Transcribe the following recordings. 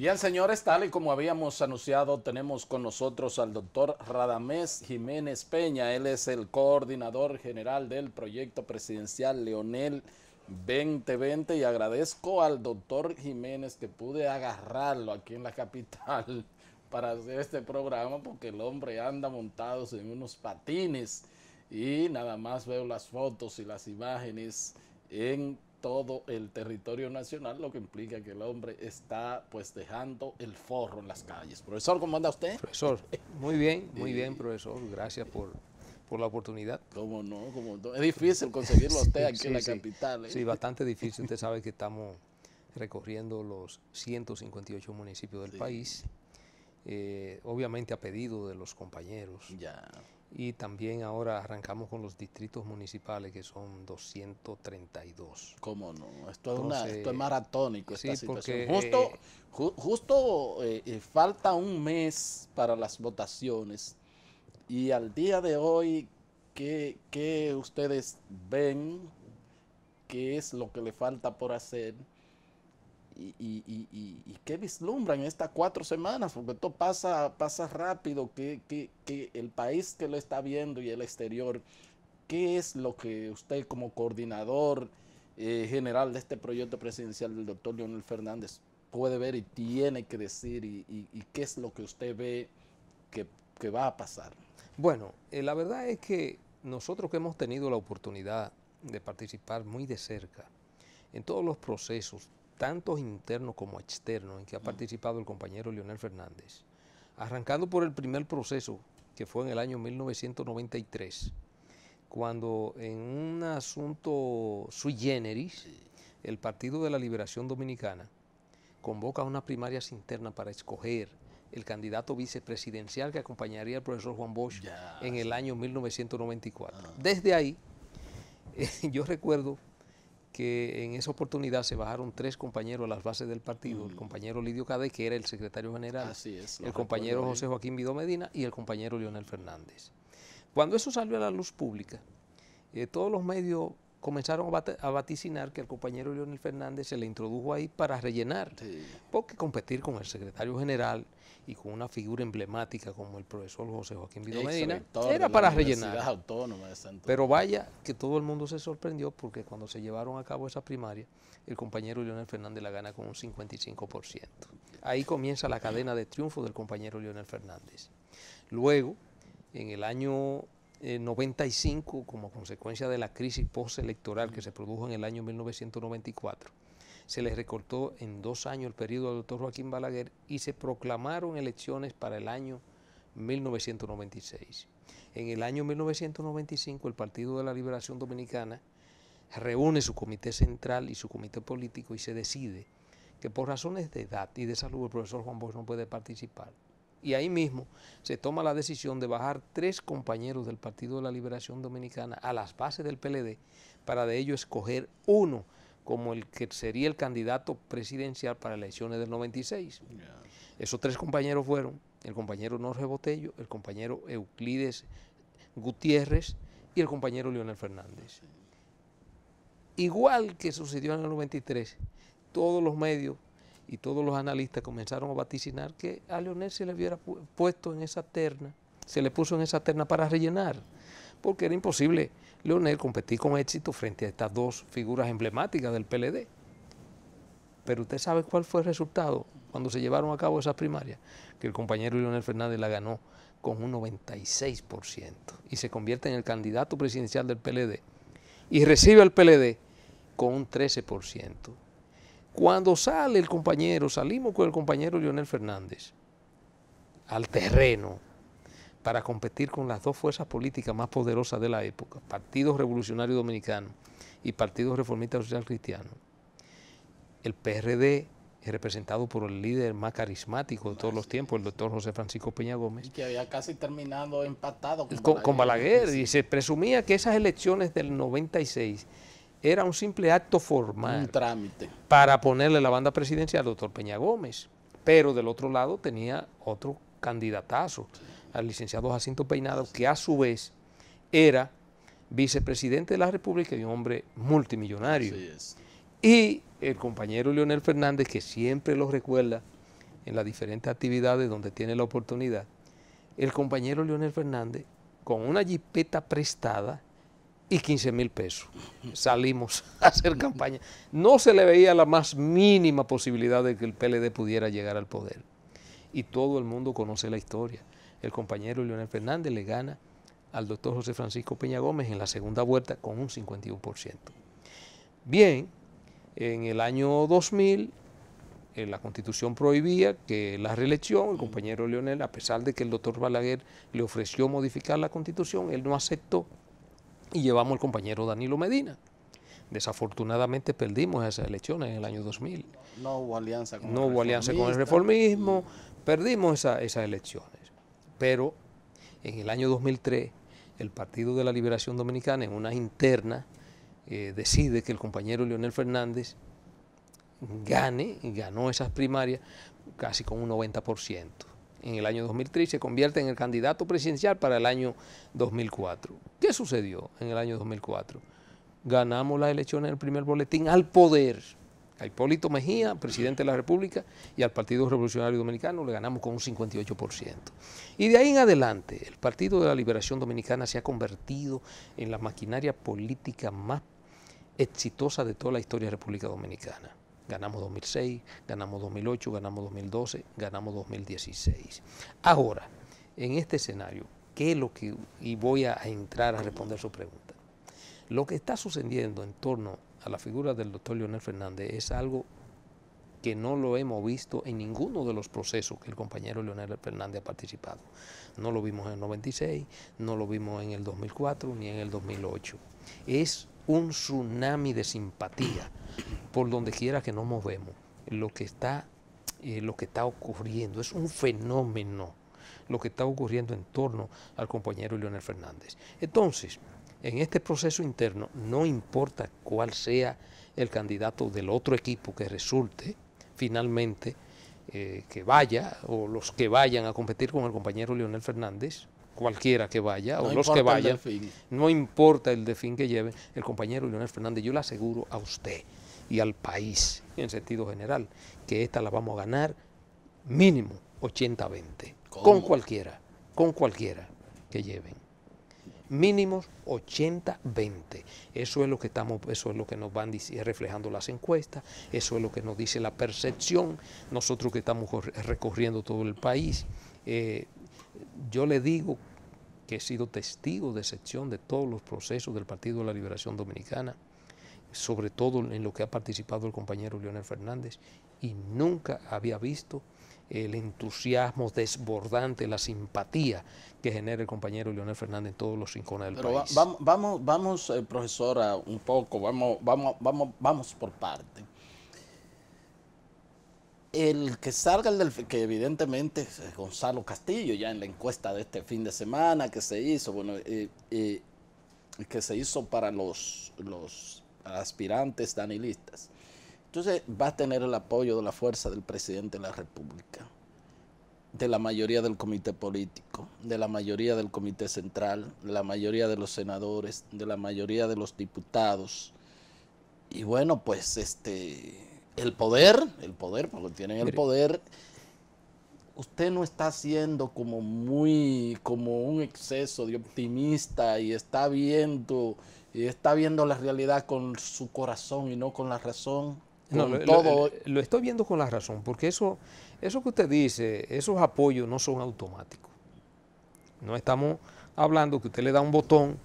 Bien, señores, tal y como habíamos anunciado, tenemos con nosotros al doctor Radamés Jiménez Peña. Él es el coordinador general del proyecto presidencial Leonel 2020 y agradezco al doctor Jiménez que pude agarrarlo aquí en la capital para hacer este programa porque el hombre anda montado en unos patines y nada más veo las fotos y las imágenes en todo el territorio nacional, lo que implica que el hombre está pues dejando el forro en las calles. Profesor, ¿cómo anda usted? Profesor, muy bien, muy bien, profesor. Gracias por, la oportunidad. ¿Cómo no? Es difícil conseguirlo usted aquí en la capital. ¿eh? Sí, bastante difícil. Usted sabe que estamos recorriendo los 158 municipios del país. Eh, obviamente a pedido de los compañeros. Ya. Y también ahora arrancamos con los distritos municipales, que son 232. ¿Cómo no? Esto, es, maratónico. esta situación. Justo, eh, eh, eh, falta un mes para las votaciones. Y al día de hoy, ¿qué, qué ustedes ven? ¿Qué es lo que le falta por hacer? y, qué vislumbra en estas cuatro semanas, porque todo pasa, pasa rápido, que, el país que lo está viendo y el exterior, ¿qué es lo que usted como coordinador eh, general de este proyecto presidencial del doctor Leonel Fernández puede ver y tiene que decir y, qué es lo que usted ve que, va a pasar? Bueno, eh, la verdad es que nosotros que hemos tenido la oportunidad de participar muy de cerca en todos los procesos tanto interno como externo, en que ha mm. participado el compañero Leonel Fernández, arrancando por el primer proceso, que fue en el año 1993, cuando en un asunto sui generis, el Partido de la Liberación Dominicana convoca una primaria interna para escoger el candidato vicepresidencial que acompañaría al profesor Juan Bosch en el año 1994. Ah. Desde ahí, yo recuerdo que en esa oportunidad se bajaron tres compañeros a las bases del partido, el compañero Lidio Cade, que era el secretario general, el compañero José Joaquín Vidó Medina y el compañero Leonel Fernández. Cuando eso salió a la luz pública, eh, todos los medios comenzaron a, vaticinar que el compañero Leonel Fernández se le introdujo ahí para rellenar, porque competir con el secretario general y con una figura emblemática como el profesor José Joaquín Vido Medina era para rellenar. Pero vaya que todo el mundo se sorprendió porque cuando se llevaron a cabo esa primaria, el compañero Leonel Fernández la gana con un 55%. Ahí comienza la cadena de triunfo del compañero Leonel Fernández. Luego, en el año 95 eh, como consecuencia de la crisis postelectoral que se produjo en el año 1994. Se les recortó en dos años el periodo al doctor Joaquín Balaguer y se proclamaron elecciones para el año 1996. En el año 1995 el Partido de la Liberación Dominicana reúne su comité central y su comité político y se decide que por razones de edad y de salud el profesor Juan Bosch no puede participar y ahí mismo se toma la decisión de bajar tres compañeros del Partido de la Liberación Dominicana a las bases del PLD para de ello escoger uno como el que sería el candidato presidencial para elecciones del 96. Esos tres compañeros fueron el compañero Norge Botello, el compañero Euclides Gutiérrez y el compañero Leonel Fernández. Igual que sucedió en el 93, todos los medios y todos los analistas comenzaron a vaticinar que a Leonel se le hubiera puesto en esa terna, se le puso en esa terna para rellenar, porque era imposible Leonel competir con éxito frente a estas dos figuras emblemáticas del PLD. Pero usted sabe cuál fue el resultado cuando se llevaron a cabo esas primarias, que el compañero Leonel Fernández la ganó con un 96% y se convierte en el candidato presidencial del PLD y recibe al PLD con un 13%. Cuando sale el compañero, salimos con el compañero Leonel Fernández al terreno para competir con las dos fuerzas políticas más poderosas de la época, Partido Revolucionario Dominicano y Partido Reformista Social Cristiano. El PRD representado por el líder más carismático de todos los tiempos, el doctor José Francisco Peña Gómez. que había casi terminado empatado con, Balaguer. Con Balaguer y se presumía que esas elecciones del 96 era un simple acto formal. trámite. Para ponerle la banda presidencial al doctor Peña Gómez. Pero del otro lado tenía otro candidatazo, al licenciado Jacinto Peinado, que a su vez era vicepresidente de la República y un hombre multimillonario. Y el compañero Leonel Fernández, que siempre lo recuerda en las diferentes actividades donde tiene la oportunidad, el compañero Leonel Fernández, con una jipeta prestada, y 15 mil pesos. Salimos a hacer campaña. No se le veía la más mínima posibilidad de que el PLD pudiera llegar al poder. Y todo el mundo conoce la historia. El compañero Leonel Fernández le gana al doctor José Francisco Peña Gómez en la segunda vuelta con un 51%. Bien, en el año 2000 eh, la constitución prohibía que la reelección, el compañero Leonel, a pesar de que el doctor Balaguer le ofreció modificar la constitución, él no aceptó y llevamos al compañero Danilo Medina. Desafortunadamente perdimos esas elecciones en el año 2000. No hubo alianza con, no hubo alianza con el reformismo, perdimos esas elecciones. Pero en el año 2003, el Partido de la Liberación Dominicana, en una interna, eh, decide que el compañero Leonel Fernández gane, y ganó esas primarias casi con un 90% en el año 2003 se convierte en el candidato presidencial para el año 2004. ¿Qué sucedió en el año 2004? Ganamos las elecciones en el primer boletín al poder. A Hipólito Mejía, presidente de la República, y al Partido Revolucionario Dominicano le ganamos con un 58%. Y de ahí en adelante, el Partido de la Liberación Dominicana se ha convertido en la maquinaria política más exitosa de toda la historia de la República Dominicana. Ganamos 2006, ganamos 2008, ganamos 2012, ganamos 2016. Ahora, en este escenario, ¿qué lo que, y voy a entrar a responder su pregunta, lo que está sucediendo en torno a la figura del doctor Leonel Fernández es algo que no lo hemos visto en ninguno de los procesos que el compañero Leonel Fernández ha participado. No lo vimos en el 96, no lo vimos en el 2004 ni en el 2008. Es un tsunami de simpatía por donde quiera que nos movemos. Lo que, está, eh, lo que está ocurriendo es un fenómeno, lo que está ocurriendo en torno al compañero Leonel Fernández. Entonces, en este proceso interno, no importa cuál sea el candidato del otro equipo que resulte, finalmente, eh, que vaya, o los que vayan a competir con el compañero Leonel Fernández, cualquiera que vaya, o los que vayan, no importa el de fin que lleve, el compañero Leonel Fernández, yo le aseguro a usted y al país en sentido general, que esta la vamos a ganar mínimo 80-20, con cualquiera, con cualquiera que lleven. Mínimos 80-20. Eso es lo que estamos, eso es lo que nos van reflejando las encuestas, eso es lo que nos dice la percepción, nosotros que estamos recorriendo todo el país. Eh, yo le digo que he sido testigo de excepción de todos los procesos del Partido de la Liberación Dominicana sobre todo en lo que ha participado el compañero Leonel Fernández, y nunca había visto el entusiasmo desbordante, la simpatía que genera el compañero Leonel Fernández en todos los rincones del país. vamos, vamos eh, profesora, un poco, vamos, vamos, vamos, vamos por parte. El que salga el del, que evidentemente Gonzalo Castillo, ya en la encuesta de este fin de semana que se hizo, bueno, eh, eh, que se hizo para los, los aspirantes danilistas. Entonces va a tener el apoyo de la fuerza del presidente de la República, de la mayoría del comité político, de la mayoría del comité central, la mayoría de los senadores, de la mayoría de los diputados. Y bueno, pues este el poder, el poder, porque tienen el poder, usted no está siendo como muy, como un exceso de optimista y está viendo y está viendo la realidad con su corazón y no con la razón. No, lo, todo. Lo, estoy viendo con la razón, porque eso, eso que usted dice, esos apoyos no son automáticos. No estamos hablando que usted le da un botón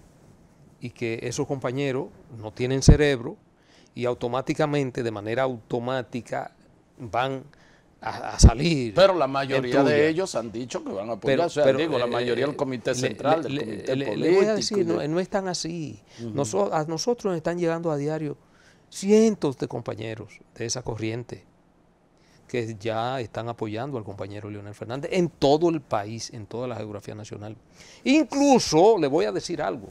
y que esos compañeros no tienen cerebro y automáticamente, de manera automática, van a, salir. Pero la mayoría de ellos han dicho que van a apoyar. digo, la eh, mayoría del Comité Central, del Comité no, están así. nosotros, a nosotros nos están llegando a diario cientos de compañeros de esa corriente que ya están apoyando al compañero Leonel Fernández en todo el país, en toda la geografía nacional. Incluso le voy a decir algo,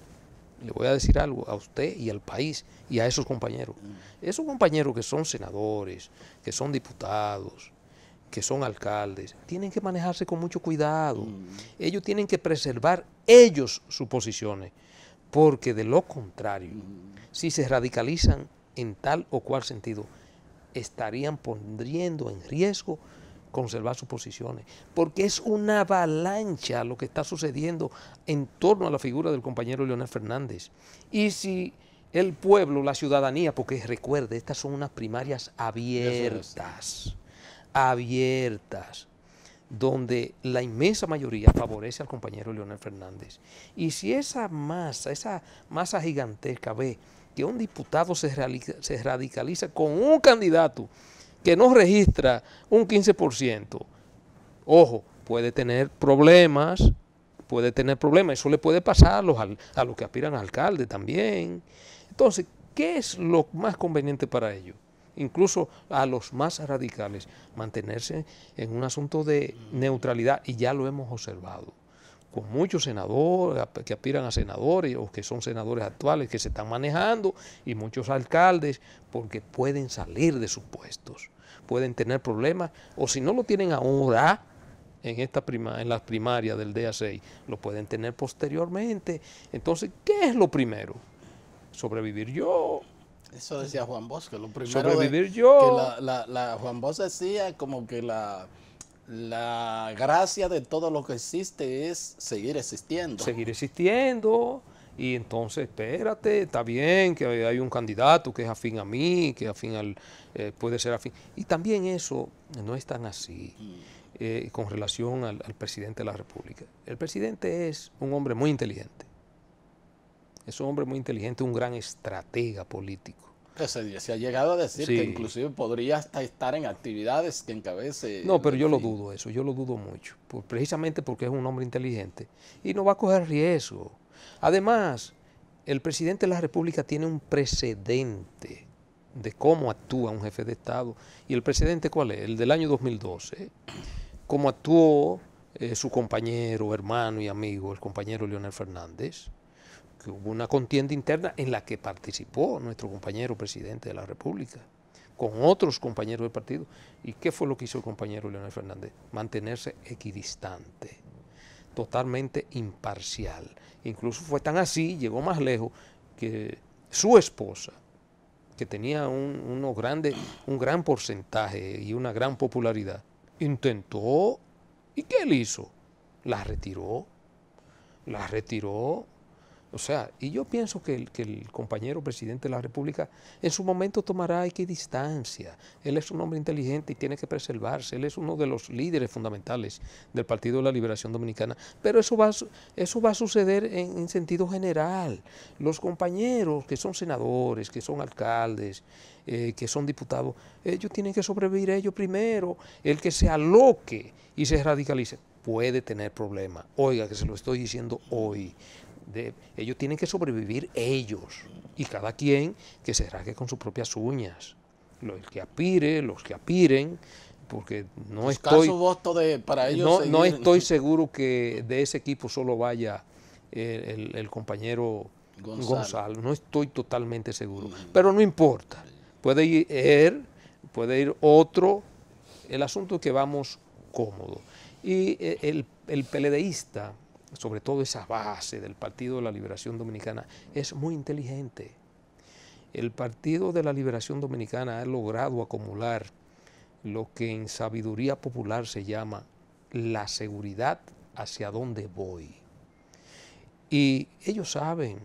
le voy a decir algo a usted y al país y a esos compañeros. Mm. Esos compañeros que son senadores, que son diputados, que son alcaldes, tienen que manejarse con mucho cuidado. Mm. Ellos tienen que preservar ellos sus posiciones, porque de lo contrario, mm. si se radicalizan en tal o cual sentido, estarían poniendo en riesgo conservar sus posiciones, porque es una avalancha lo que está sucediendo en torno a la figura del compañero Leonel Fernández. Y si el pueblo, la ciudadanía, porque recuerde, estas son unas primarias abiertas abiertas, donde la inmensa mayoría favorece al compañero Leonel Fernández. Y si esa masa, esa masa gigantesca ve que un diputado se, se radicaliza con un candidato que no registra un 15%, ojo, puede tener problemas, puede tener problemas, eso le puede pasar a los, a los que aspiran a alcalde también. Entonces, ¿qué es lo más conveniente para ellos? incluso a los más radicales, mantenerse en un asunto de neutralidad y ya lo hemos observado con muchos senadores que aspiran a senadores o que son senadores actuales que se están manejando y muchos alcaldes porque pueden salir de sus puestos, pueden tener problemas o si no lo tienen ahora en, esta prima, en las primarias del DA6, lo pueden tener posteriormente. Entonces, ¿qué es lo primero? Sobrevivir yo, eso decía Juan que Lo primero Que la, Juan Bosco decía como que la, la gracia de todo lo que existe es seguir existiendo. Seguir existiendo. Y entonces, espérate, está bien que hay un candidato que es afín a mí, que afín al, eh, puede ser afín. Y también eso no es tan así mm. eh, con relación al presidente de la República. El presidente es un hombre muy inteligente es un hombre muy inteligente, un gran estratega político. Pues, se, ha llegado a decir que inclusive podría estar en actividades que encabece. No, pero yo lo dudo eso, yo lo dudo mucho, precisamente porque es un hombre inteligente y no va a coger riesgo. Además, el presidente de la República tiene un precedente de cómo actúa un jefe de Estado. ¿Y el precedente cuál es? El del año 2012. Cómo actuó eh, su compañero, hermano y amigo, el compañero Leonel Fernández hubo una contienda interna en la que participó nuestro compañero presidente de la República con otros compañeros del partido. ¿Y qué fue lo que hizo el compañero Leonel Fernández? Mantenerse equidistante, totalmente imparcial. Incluso fue tan así, llegó más lejos, que su esposa, que tenía un, uno grande, un gran porcentaje y una gran popularidad, intentó, ¿y qué él hizo? La retiró, la retiró o sea, y yo pienso que el, compañero presidente de la República en su momento tomará distancia. Él es un hombre inteligente y tiene que preservarse. Él es uno de los líderes fundamentales del Partido de la Liberación Dominicana. Pero eso va, eso va a suceder en, sentido general. Los compañeros que son senadores, que son alcaldes, eh, que son diputados, ellos tienen que sobrevivir ellos primero. El que se aloque y se radicalice puede tener problemas. Oiga, que se lo estoy diciendo hoy ellos tienen que sobrevivir ellos y cada quien que se rasgue con sus propias uñas. Los que apire, los que apiren, porque no estoy no, estoy seguro que de ese equipo solo vaya el, compañero Gonzalo. No estoy totalmente seguro, mm. pero no importa. Puede ir puede ir otro. El asunto es que vamos cómodo. Y eh, el, el peledeísta sobre todo esa base del Partido de la Liberación Dominicana, es muy inteligente. El Partido de la Liberación Dominicana ha logrado acumular lo que en sabiduría popular se llama la seguridad hacia dónde voy. Y ellos saben,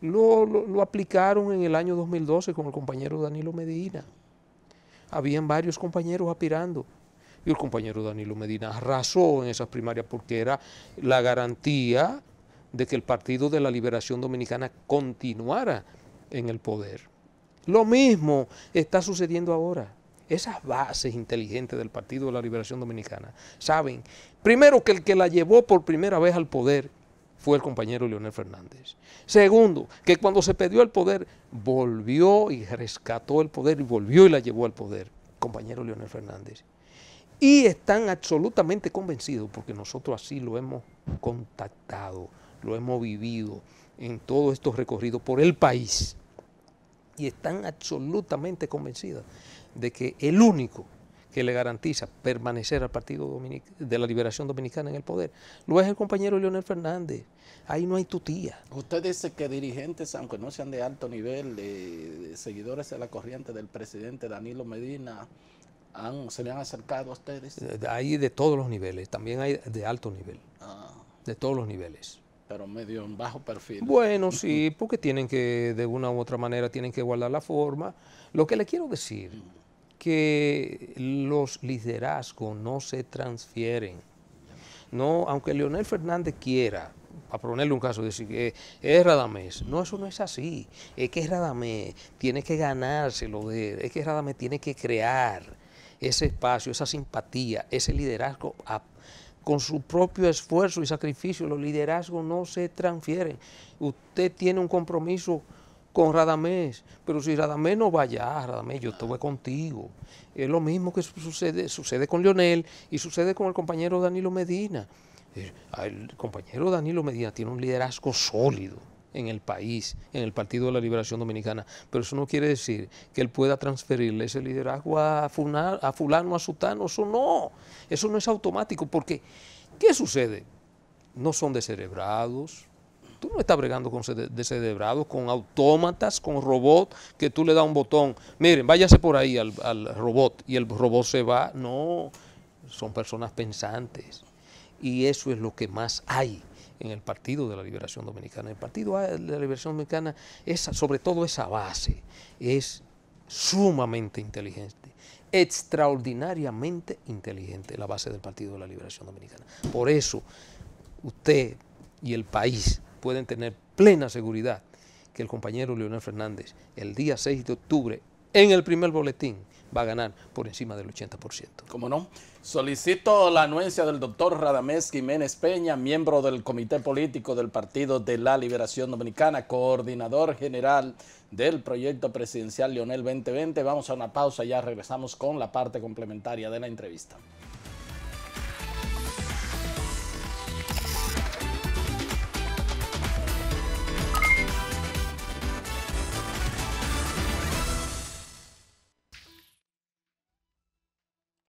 lo, aplicaron en el año 2012 con el compañero Danilo Medina. Habían varios compañeros aspirando y el compañero Danilo Medina arrasó en esas primarias porque era la garantía de que el Partido de la Liberación Dominicana continuara en el poder. Lo mismo está sucediendo ahora. Esas bases inteligentes del Partido de la Liberación Dominicana saben, primero, que el que la llevó por primera vez al poder fue el compañero Leonel Fernández. Segundo, que cuando se perdió el poder, volvió y rescató el poder y volvió y la llevó al poder, compañero Leonel Fernández y están absolutamente convencidos, porque nosotros así lo hemos contactado, lo hemos vivido en todos estos recorridos por el país, y están absolutamente convencidos de que el único que le garantiza permanecer al Partido de la Liberación Dominicana en el poder, lo es el compañero Leonel Fernández. Ahí no hay tutía. Usted dice que dirigentes, aunque no sean de alto nivel, de seguidores a la corriente del presidente Danilo Medina, se le han acercado a ustedes? Hay de todos los niveles, también hay de alto nivel, ah. de todos los niveles. Pero medio en bajo perfil. Bueno, sí, porque tienen que, de una u otra manera, tienen que guardar la forma. Lo que le quiero decir, mm. que los liderazgos no se transfieren. No, aunque Leonel Fernández quiera, para ponerle un caso, decir que es Radamés. No, eso no es así. Es que Radamés tiene que ganárselo de él. Es que Radamés tiene que crear ese espacio, esa simpatía, ese liderazgo. con su propio esfuerzo y sacrificio, los liderazgos no se transfieren. Usted tiene un compromiso con Radamés, pero si Radamés no vaya, Radamés, yo estuve contigo. Es lo mismo que sucede, sucede con Lionel y sucede con el compañero Danilo Medina. Eh, el compañero Danilo Medina tiene un liderazgo sólido en el país, en el Partido de la Liberación Dominicana. Pero eso no quiere decir que él pueda transferirle ese liderazgo a, a fulano, a sutano. Eso no, eso no es automático. Porque, ¿qué sucede? No son descerebrados. Tú no estás bregando con descerebrados, con autómatas, con robot, que tú le das un botón. Miren, váyase por ahí al robot y el robot se va. No, son personas pensantes. Y eso es lo que más hay en el Partido de la Liberación Dominicana. El Partido de la Liberación Dominicana sobre todo esa base, es sumamente inteligente, extraordinariamente inteligente la base del Partido de la Liberación Dominicana. Por eso usted y el país pueden tener plena seguridad que el compañero Leonel Fernández el día 6 de octubre en el primer boletín va a ganar por encima del 80%. ¿Cómo no? Solicito la anuencia del doctor Radamés Jiménez Peña, miembro del Comité Político del Partido de la Liberación Dominicana, coordinador general del proyecto presidencial Leonel 2020. Vamos a una pausa, ya regresamos con la parte complementaria de la entrevista.